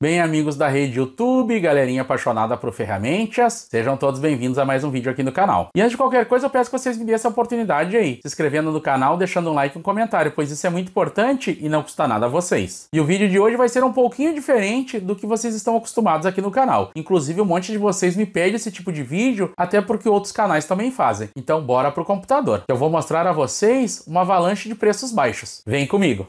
Bem, amigos da rede YouTube, galerinha apaixonada por ferramentas, sejam todos bem-vindos a mais um vídeo aqui no canal. E antes de qualquer coisa, eu peço que vocês me dêem essa oportunidade aí, se inscrevendo no canal, deixando um like e um comentário, pois isso é muito importante e não custa nada a vocês. E o vídeo de hoje vai ser um pouquinho diferente do que vocês estão acostumados aqui no canal. Inclusive, um monte de vocês me pede esse tipo de vídeo, até porque outros canais também fazem. Então, bora pro computador. Eu vou mostrar a vocês uma avalanche de preços baixos. Vem comigo!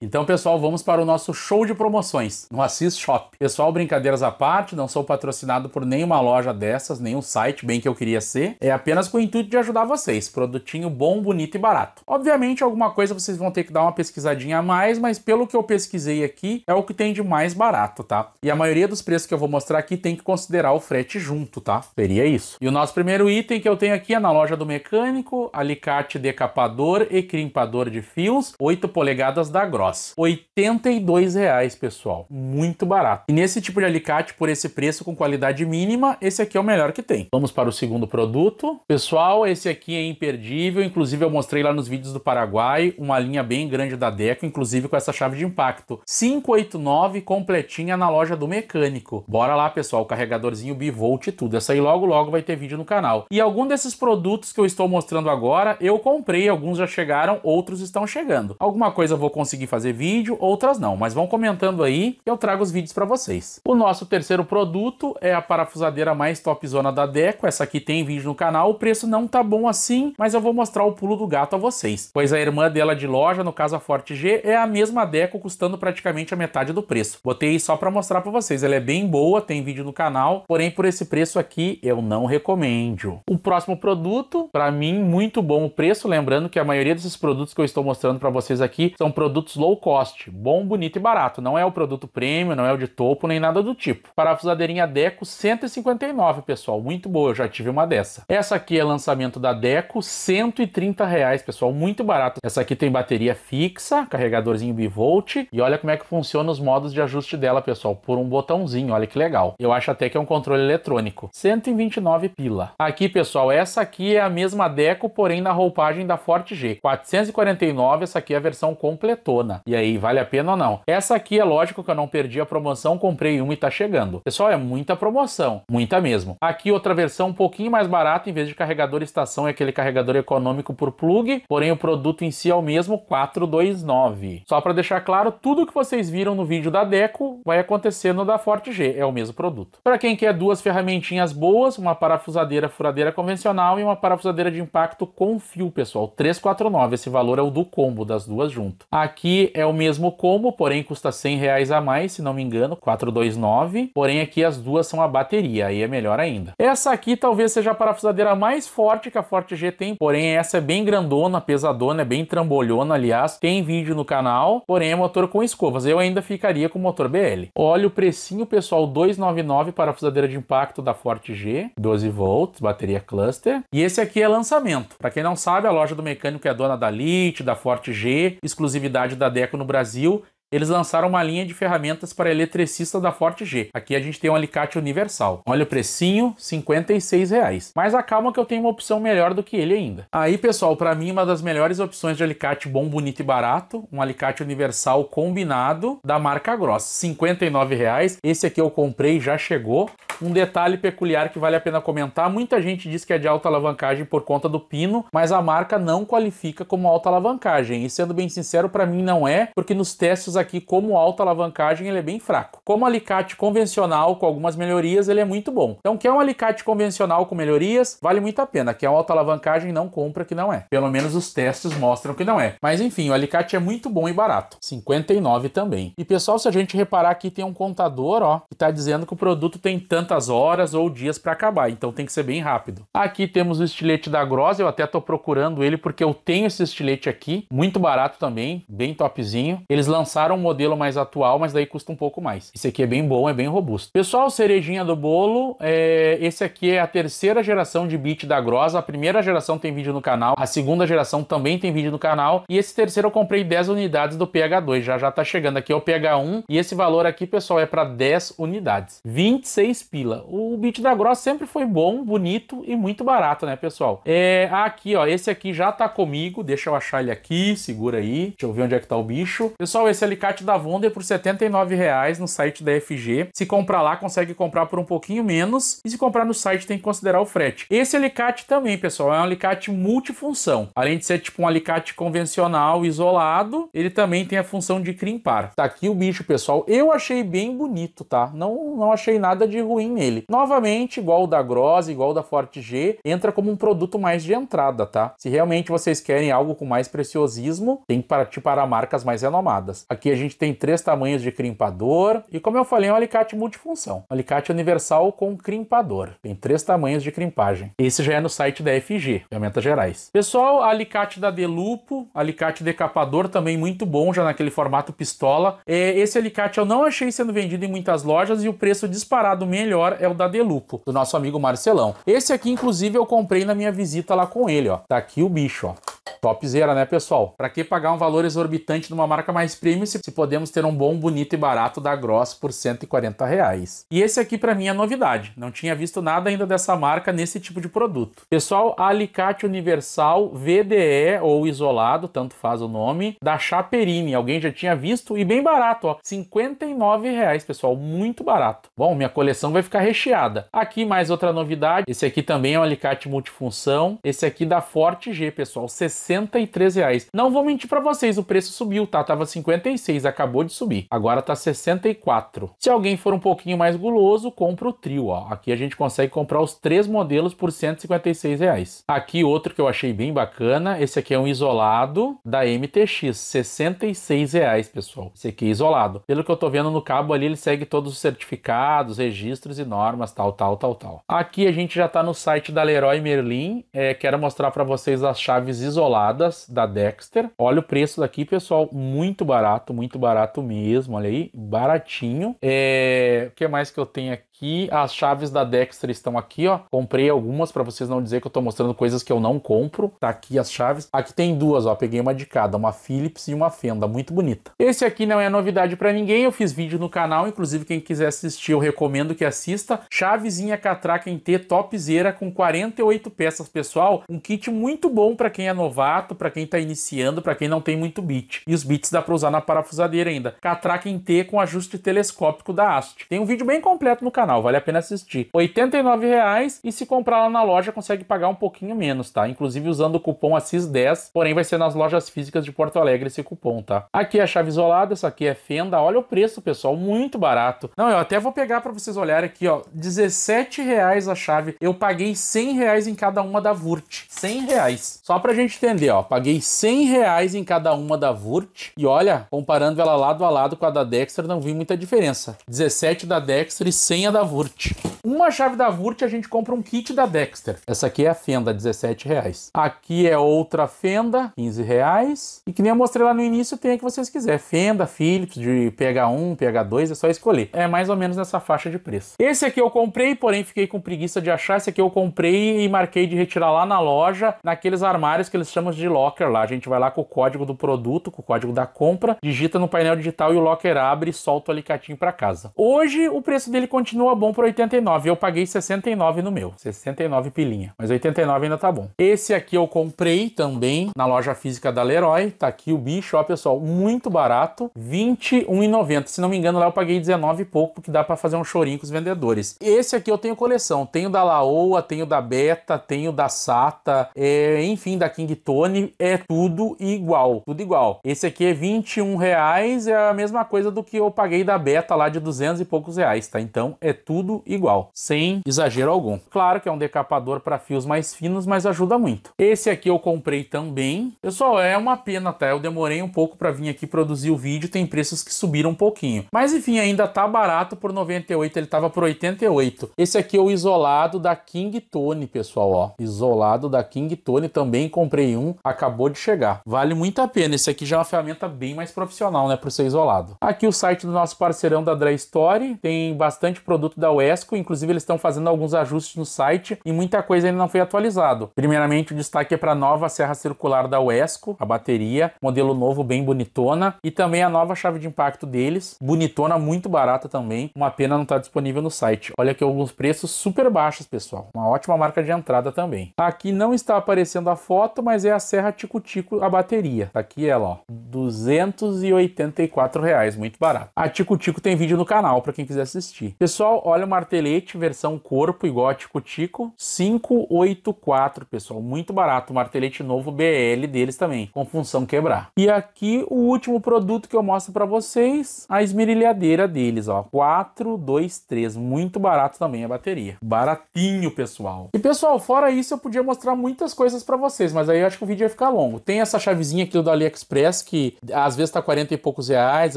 Então, pessoal, vamos para o nosso show de promoções no Assis Shop. Pessoal, brincadeiras à parte, não sou patrocinado por nenhuma loja dessas, nenhum site, bem que eu queria ser. É apenas com o intuito de ajudar vocês. Produtinho bom, bonito e barato. Obviamente, alguma coisa vocês vão ter que dar uma pesquisadinha a mais, mas pelo que eu pesquisei aqui, é o que tem de mais barato, tá? E a maioria dos preços que eu vou mostrar aqui tem que considerar o frete junto, tá? Seria isso. E o nosso primeiro item que eu tenho aqui é na loja do mecânico, alicate decapador e crimpador de fios, 8 polegadas da grossa. Cross. R$ reais, pessoal. Muito barato. E nesse tipo de alicate, por esse preço, com qualidade mínima, esse aqui é o melhor que tem. Vamos para o segundo produto. Pessoal, esse aqui é imperdível. Inclusive, eu mostrei lá nos vídeos do Paraguai uma linha bem grande da Deco, inclusive com essa chave de impacto. 589 completinha na loja do mecânico. Bora lá, pessoal. Carregadorzinho bivolt e tudo. Essa aí logo, logo vai ter vídeo no canal. E algum desses produtos que eu estou mostrando agora, eu comprei. Alguns já chegaram, outros estão chegando. Alguma coisa eu vou conseguir fazer fazer vídeo, outras não, mas vão comentando aí que eu trago os vídeos para vocês. O nosso terceiro produto é a parafusadeira mais topzona da Deco, essa aqui tem vídeo no canal, o preço não tá bom assim, mas eu vou mostrar o pulo do gato a vocês, pois a irmã dela de loja, no caso a Forte G, é a mesma Deco, custando praticamente a metade do preço. Botei só para mostrar para vocês, ela é bem boa, tem vídeo no canal, porém por esse preço aqui eu não recomendo. O próximo produto, para mim, muito bom o preço, lembrando que a maioria desses produtos que eu estou mostrando para vocês aqui são produtos low low cost, bom, bonito e barato. Não é o produto premium, não é o de topo, nem nada do tipo. Parafusadeirinha Deco 159, pessoal, muito boa, eu já tive uma dessa. Essa aqui é lançamento da Deco, 130 reais, pessoal, muito barato. Essa aqui tem bateria fixa, carregadorzinho bivolt e olha como é que funciona os modos de ajuste dela, pessoal, por um botãozinho, olha que legal. Eu acho até que é um controle eletrônico. 129 pila. Aqui, pessoal, essa aqui é a mesma Deco, porém na roupagem da Forte G. 449, essa aqui é a versão completona. E aí, vale a pena ou não? Essa aqui é lógico que eu não perdi a promoção, comprei uma e tá chegando. Pessoal, é muita promoção, muita mesmo. Aqui outra versão um pouquinho mais barata, em vez de carregador estação, é aquele carregador econômico por plug, porém o produto em si é o mesmo, 429. Só para deixar claro, tudo que vocês viram no vídeo da Deco vai acontecer no da Forte G, é o mesmo produto. Para quem quer duas ferramentinhas boas, uma parafusadeira furadeira convencional e uma parafusadeira de impacto com fio, pessoal, 349, esse valor é o do combo das duas junto. Aqui é o mesmo combo, porém custa 100 reais a mais, se não me engano, 429. Porém aqui as duas são a bateria, aí é melhor ainda. Essa aqui talvez seja a parafusadeira mais forte que a Forte G tem, porém essa é bem grandona, pesadona, é bem trambolhona, aliás. Tem vídeo no canal, porém é motor com escovas. Eu ainda ficaria com motor BL. Olha o precinho, pessoal, 299 parafusadeira de impacto da Forte G, 12 volts, bateria cluster. E esse aqui é lançamento. Para quem não sabe, a loja do mecânico é dona da Lite, da Forte G, exclusividade da da Deco no Brasil eles lançaram uma linha de ferramentas para eletricista da Forte G. Aqui a gente tem um alicate universal. Olha o precinho, R$ reais. Mas acalma que eu tenho uma opção melhor do que ele ainda. Aí, pessoal, para mim uma das melhores opções de alicate bom, bonito e barato, um alicate universal combinado da marca Gross, R$ reais. Esse aqui eu comprei, já chegou. Um detalhe peculiar que vale a pena comentar, muita gente diz que é de alta alavancagem por conta do pino, mas a marca não qualifica como alta alavancagem. E sendo bem sincero, para mim não é, porque nos testes aqui como alta alavancagem ele é bem fraco. Como alicate convencional com algumas melhorias ele é muito bom. Então quer um alicate convencional com melhorias vale muito a pena. Quer uma alta alavancagem não compra que não é. Pelo menos os testes mostram que não é. Mas enfim, o alicate é muito bom e barato. 59 também. E pessoal, se a gente reparar aqui tem um contador, ó, que tá dizendo que o produto tem tantas horas ou dias para acabar, então tem que ser bem rápido. Aqui temos o estilete da Gross, eu até tô procurando ele porque eu tenho esse estilete aqui, muito barato também, bem topzinho. Eles lançaram lançaram um modelo mais atual, mas daí custa um pouco mais. Esse aqui é bem bom, é bem robusto. Pessoal, cerejinha do bolo, é... esse aqui é a terceira geração de bit da Grossa. A primeira geração tem vídeo no canal, a segunda geração também tem vídeo no canal. E esse terceiro eu comprei 10 unidades do PH2, já já tá chegando aqui é o PH1. E esse valor aqui, pessoal, é para 10 unidades. 26 pila. O bit da Grossa sempre foi bom, bonito e muito barato, né, pessoal? É, ah, aqui, ó, esse aqui já tá comigo, deixa eu achar ele aqui, segura aí. Deixa eu ver onde é que tá o bicho. Pessoal, esse ali alicate da Wonder por R$ 79,00 no site da FG. Se comprar lá, consegue comprar por um pouquinho menos. E se comprar no site, tem que considerar o frete. Esse alicate também, pessoal, é um alicate multifunção. Além de ser tipo um alicate convencional isolado, ele também tem a função de crimpar. Tá aqui o bicho, pessoal. Eu achei bem bonito, tá? Não, não achei nada de ruim nele. Novamente, igual o da Gross, igual o da Forte G, entra como um produto mais de entrada, tá? Se realmente vocês querem algo com mais preciosismo, tem que partir para marcas mais renomadas. Aqui Aqui a gente tem três tamanhos de crimpador e como eu falei, é um alicate multifunção. Um alicate universal com crimpador. Tem três tamanhos de crimpagem. Esse já é no site da FG, Ferramentas Gerais. Pessoal, alicate da Delupo, alicate decapador também muito bom, já naquele formato pistola. É, esse alicate eu não achei sendo vendido em muitas lojas e o preço disparado melhor é o da Delupo, do nosso amigo Marcelão. Esse aqui, inclusive, eu comprei na minha visita lá com ele, ó. Tá aqui o bicho, ó. Topzera, né, pessoal? Para que pagar um valor exorbitante numa marca mais premium se, podemos ter um bom, bonito e barato da Gross por 140 reais? E esse aqui para mim é novidade. Não tinha visto nada ainda dessa marca nesse tipo de produto. Pessoal, alicate universal VDE ou isolado, tanto faz o nome, da Chaperini. Alguém já tinha visto e bem barato, ó, 59 reais, pessoal, muito barato. Bom, minha coleção vai ficar recheada. Aqui mais outra novidade. Esse aqui também é um alicate multifunção. Esse aqui da Forte G, pessoal, 60 63 reais. Não vou mentir para vocês, o preço subiu, tá? Tava 56, acabou de subir. Agora tá 64. Se alguém for um pouquinho mais guloso, compra o trio, ó. Aqui a gente consegue comprar os três modelos por 156 reais. Aqui outro que eu achei bem bacana, esse aqui é um isolado da MTX, 66 reais, pessoal. Esse aqui é isolado. Pelo que eu tô vendo no cabo ali, ele segue todos os certificados, registros e normas, tal, tal, tal, tal. Aqui a gente já tá no site da Leroy Merlin, é, quero mostrar para vocês as chaves isoladas isoladas da Dexter. Olha o preço daqui, pessoal, muito barato, muito barato mesmo. Olha aí, baratinho. É... O que mais que eu tenho aqui? que as chaves da Dexter estão aqui, ó. Comprei algumas para vocês não dizer que eu tô mostrando coisas que eu não compro. Tá aqui as chaves. Aqui tem duas, ó. Peguei uma de cada, uma Philips e uma Fenda, muito bonita. Esse aqui não é novidade para ninguém. Eu fiz vídeo no canal, inclusive quem quiser assistir, eu recomendo que assista. Chavezinha catraca em T topzera com 48 peças, pessoal. Um kit muito bom para quem é novato, para quem tá iniciando, para quem não tem muito bit. E os bits dá para usar na parafusadeira ainda. Catraca em T com ajuste telescópico da haste. Tem um vídeo bem completo no canal sensacional, vale a pena assistir. R$ 89,00 e se comprar lá na loja consegue pagar um pouquinho menos, tá? Inclusive usando o cupom ASSIS10, porém vai ser nas lojas físicas de Porto Alegre esse cupom, tá? Aqui é a chave isolada, essa aqui é fenda, olha o preço, pessoal, muito barato. Não, eu até vou pegar para vocês olharem aqui, ó, R$17,00 a chave, eu paguei R$100,00 em cada uma da Vurt, R$100,00. Só pra gente entender, ó, paguei R$100,00 em cada uma da Vurt e olha, comparando ela lado a lado com a da Dexter, não vi muita diferença. 17 da Dexter e 100 a da da Vurt. Uma chave da Vurt a gente compra um kit da Dexter. Essa aqui é a fenda, 17 reais. Aqui é outra fenda, 15 reais. E que nem eu mostrei lá no início, tem a que vocês quiserem. Fenda, Philips, de PH1, PH2, é só escolher. É mais ou menos nessa faixa de preço. Esse aqui eu comprei, porém fiquei com preguiça de achar. Esse aqui eu comprei e marquei de retirar lá na loja, naqueles armários que eles chamam de locker lá. A gente vai lá com o código do produto, com o código da compra, digita no painel digital e o locker abre e solta o alicatinho para casa. Hoje o preço dele continua continua bom por 89. Eu paguei 69 no meu, 69 pilinha, mas 89 ainda tá bom. Esse aqui eu comprei também na loja física da Leroy, tá aqui o bicho, ó pessoal, muito barato, 21,90. Se não me engano lá eu paguei 19 e pouco, porque dá para fazer um chorinho com os vendedores. Esse aqui eu tenho coleção, tenho da Laoa, tenho da Beta, tenho da Sata, é, enfim, da King Tony, é tudo igual, tudo igual. Esse aqui é 21 reais, é a mesma coisa do que eu paguei da Beta lá de 200 e poucos reais, tá? Então é tudo igual, sem exagero algum. Claro que é um decapador para fios mais finos, mas ajuda muito. Esse aqui eu comprei também. Pessoal, é uma pena, tá? Eu demorei um pouco para vir aqui produzir o vídeo, tem preços que subiram um pouquinho. Mas enfim, ainda tá barato por 98, ele tava por 88. Esse aqui é o isolado da King Tone, pessoal, ó. Isolado da King Tone, também comprei um, acabou de chegar. Vale muito a pena, esse aqui já é uma ferramenta bem mais profissional, né, para ser isolado. Aqui o site do nosso parceirão da Dry Story, tem bastante produto produto da Wesco, inclusive eles estão fazendo alguns ajustes no site e muita coisa ainda não foi atualizado. Primeiramente, o destaque é para a nova serra circular da Wesco, a bateria, modelo novo bem bonitona, e também a nova chave de impacto deles, bonitona, muito barata também. Uma pena não estar tá disponível no site. Olha aqui alguns preços super baixos, pessoal. Uma ótima marca de entrada também. Aqui não está aparecendo a foto, mas é a serra Tico-Tico, a bateria. Tá aqui ela, ó, 284 reais, muito barato. A Tico-Tico tem vídeo no canal para quem quiser assistir. Pessoal, pessoal, olha o martelete, versão corpo igual a Tico-Tico, 584, pessoal, muito barato, martelete novo BL deles também, com função quebrar. E aqui o último produto que eu mostro para vocês, a esmerilhadeira deles, ó, 423, muito barato também a bateria. Baratinho, pessoal. E pessoal, fora isso eu podia mostrar muitas coisas para vocês, mas aí eu acho que o vídeo ia ficar longo. Tem essa chavezinha aqui do AliExpress que às vezes tá 40 e poucos reais,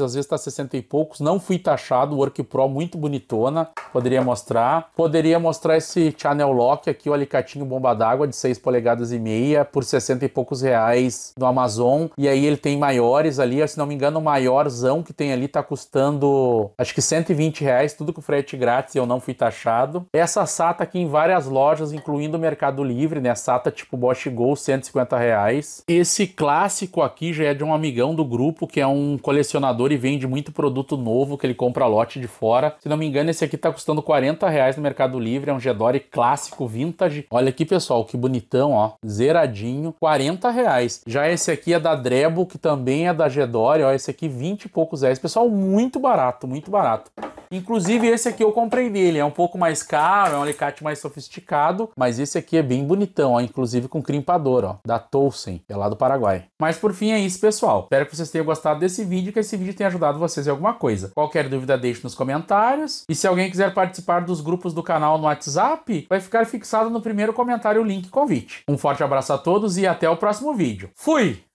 às vezes tá 60 e poucos, não fui taxado, Work Pro muito bonitona, poderia mostrar. Poderia mostrar esse Channel Lock aqui, o alicatinho bomba d'água de 6 polegadas e meia por 60 e poucos reais no Amazon. E aí ele tem maiores ali, se não me engano, o maiorzão que tem ali tá custando acho que 120 reais, tudo com frete grátis e eu não fui taxado. Essa SATA aqui em várias lojas, incluindo o Mercado Livre, né? SATA tipo Bosch Go, 150 reais. Esse clássico aqui já é de um amigão do grupo, que é um colecionador e vende muito produto novo que ele compra lote de fora. Se não me engano, esse aqui aqui tá custando 40 reais no Mercado Livre, é um Gedore clássico vintage. Olha aqui, pessoal, que bonitão, ó, zeradinho, 40 reais. Já esse aqui é da Drebo, que também é da Gedore, ó, esse aqui 20 e poucos reais. Pessoal, muito barato, muito barato. Inclusive, esse aqui eu comprei dele. É um pouco mais caro, é um alicate mais sofisticado, mas esse aqui é bem bonitão, ó. Inclusive com crimpador, ó. Da Tolsen, que é lá do Paraguai. Mas por fim é isso, pessoal. Espero que vocês tenham gostado desse vídeo, que esse vídeo tenha ajudado vocês em alguma coisa. Qualquer dúvida, deixe nos comentários. E se alguém quiser participar dos grupos do canal no WhatsApp, vai ficar fixado no primeiro comentário o link convite. Um forte abraço a todos e até o próximo vídeo. Fui!